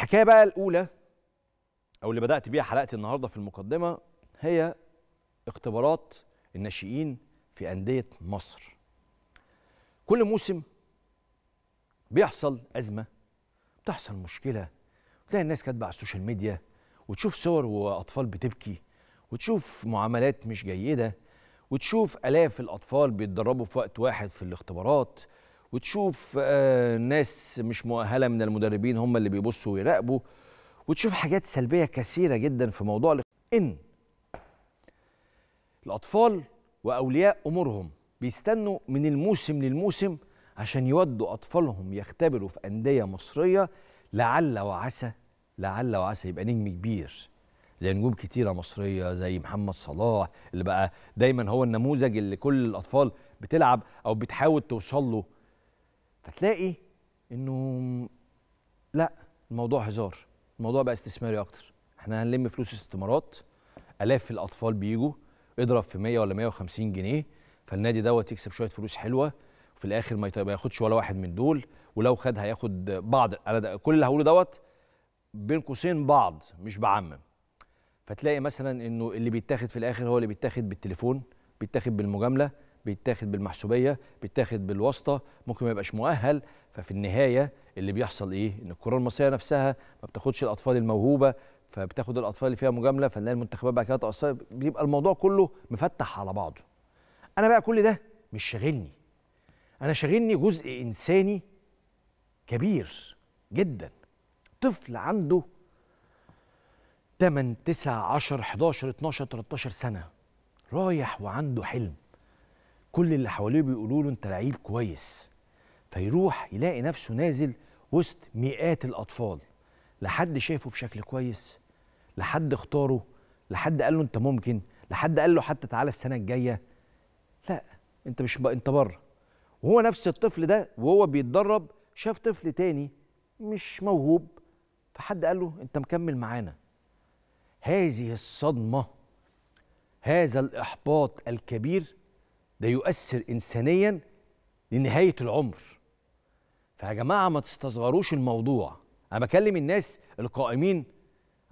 الحكايه بقى الاولى او اللي بدات بيها حلقتي النهارده في المقدمه هي اختبارات الناشئين في انديه مصر كل موسم بيحصل ازمه بتحصل مشكله تلاقي الناس كاتبه على السوشيال ميديا وتشوف صور واطفال بتبكي وتشوف معاملات مش جيده وتشوف الاف الاطفال بيتدربوا في وقت واحد في الاختبارات وتشوف آه، ناس مش مؤهله من المدربين هم اللي بيبصوا ويراقبوا وتشوف حاجات سلبيه كثيره جدا في موضوع ان الاطفال واولياء امورهم بيستنوا من الموسم للموسم عشان يودوا اطفالهم يختبروا في انديه مصريه لعل وعسى لعل وعسى يبقى نجم كبير زي نجوم كتيره مصريه زي محمد صلاح اللي بقى دايما هو النموذج اللي كل الاطفال بتلعب او بتحاول توصل له هتلاقي انه لا الموضوع هزار الموضوع بقى استثماري اكتر احنا هنلم فلوس استثمارات الاف الاطفال بيجوا اضرب في 100 ولا 150 جنيه فالنادي دوت يكسب شويه فلوس حلوه وفي الاخر ما ياخدش ولا واحد من دول ولو خد هياخد بعض انا كل اللي هقوله دوت بين قوسين بعض مش بعمم فتلاقي مثلا انه اللي بيتاخد في الاخر هو اللي بيتاخد بالتليفون بيتاخد بالمجامله بيتاخد بالمحسوبيه بيتاخد بالواسطه ممكن ما يبقاش مؤهل ففي النهايه اللي بيحصل ايه ان الكره المصريه نفسها ما بتاخدش الاطفال الموهوبه فبتاخد الاطفال اللي فيها مجامله فنلاقي المنتخبات بعد كده تاثر بيبقى الموضوع كله مفتح على بعضه انا بقى كل ده مش شاغلني انا شاغلني جزء انساني كبير جدا طفل عنده 8 9 10 11 12 13 سنه رايح وعنده حلم كل اللي حواليه بيقولوا له انت لعيب كويس فيروح يلاقي نفسه نازل وسط مئات الاطفال لحد شافه بشكل كويس لحد اختاره لحد قال له انت ممكن لحد قال له حتى تعالى السنه الجايه لا انت مش بقى انت بره وهو نفس الطفل ده وهو بيتدرب شاف طفل تاني مش موهوب فحد قال له انت مكمل معانا هذه الصدمه هذا الاحباط الكبير ده يؤثر إنسانيا لنهاية العمر فيا جماعة ما تستصغروش الموضوع أنا بكلم الناس القائمين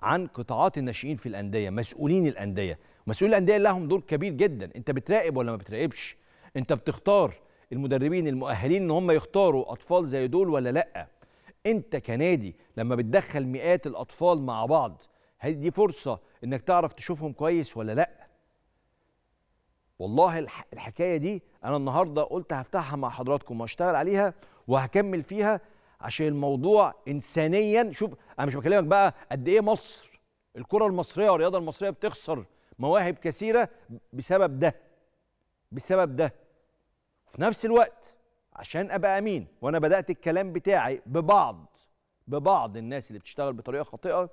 عن قطاعات الناشئين في الأندية مسؤولين الأندية مسؤولين الأندية لهم دور كبير جدا أنت بتراقب ولا ما بتراقبش أنت بتختار المدربين المؤهلين ان هم يختاروا اطفال زي دول ولا لا انت كنادي لما بتدخل مئات الاطفال مع بعض هل دي فرصه انك تعرف تشوفهم كويس ولا لا والله الحكايه دي انا النهارده قلت هفتحها مع حضراتكم واشتغل عليها وهكمل فيها عشان الموضوع انسانيا شوف انا مش بكلمك بقى قد ايه مصر الكره المصريه والرياضه المصريه بتخسر مواهب كثيره بسبب ده بسبب ده في نفس الوقت عشان ابقى امين وانا بدات الكلام بتاعي ببعض ببعض الناس اللي بتشتغل بطريقه خاطئه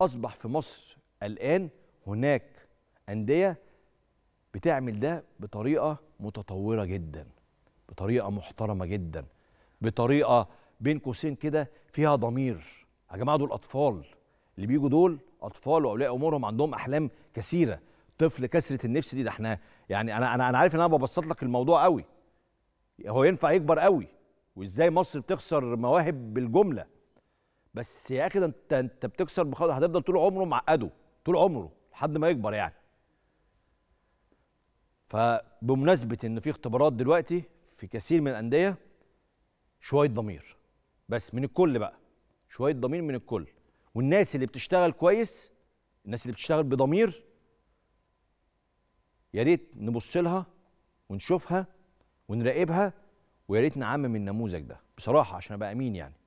اصبح في مصر الان هناك انديه بتعمل ده بطريقه متطوره جدا بطريقه محترمه جدا بطريقه بين قوسين كده فيها ضمير يا جماعه دول اطفال اللي بيجوا دول اطفال واولياء امورهم عندهم احلام كثيره طفل كسره النفس دي ده احنا يعني انا انا انا عارف ان انا ببسط لك الموضوع قوي هو ينفع يكبر قوي وازاي مصر بتخسر مواهب بالجمله بس يا اخي ده انت انت بتكسر هتفضل طول عمره معقده طول عمره لحد ما يكبر يعني فبمناسبه ان في اختبارات دلوقتي في كثير من الانديه شويه ضمير بس من الكل بقى شويه ضمير من الكل والناس اللي بتشتغل كويس الناس اللي بتشتغل بضمير يا ريت نبص لها ونشوفها ونراقبها ويا ريت نعمم النموذج ده بصراحه عشان ابقى امين يعني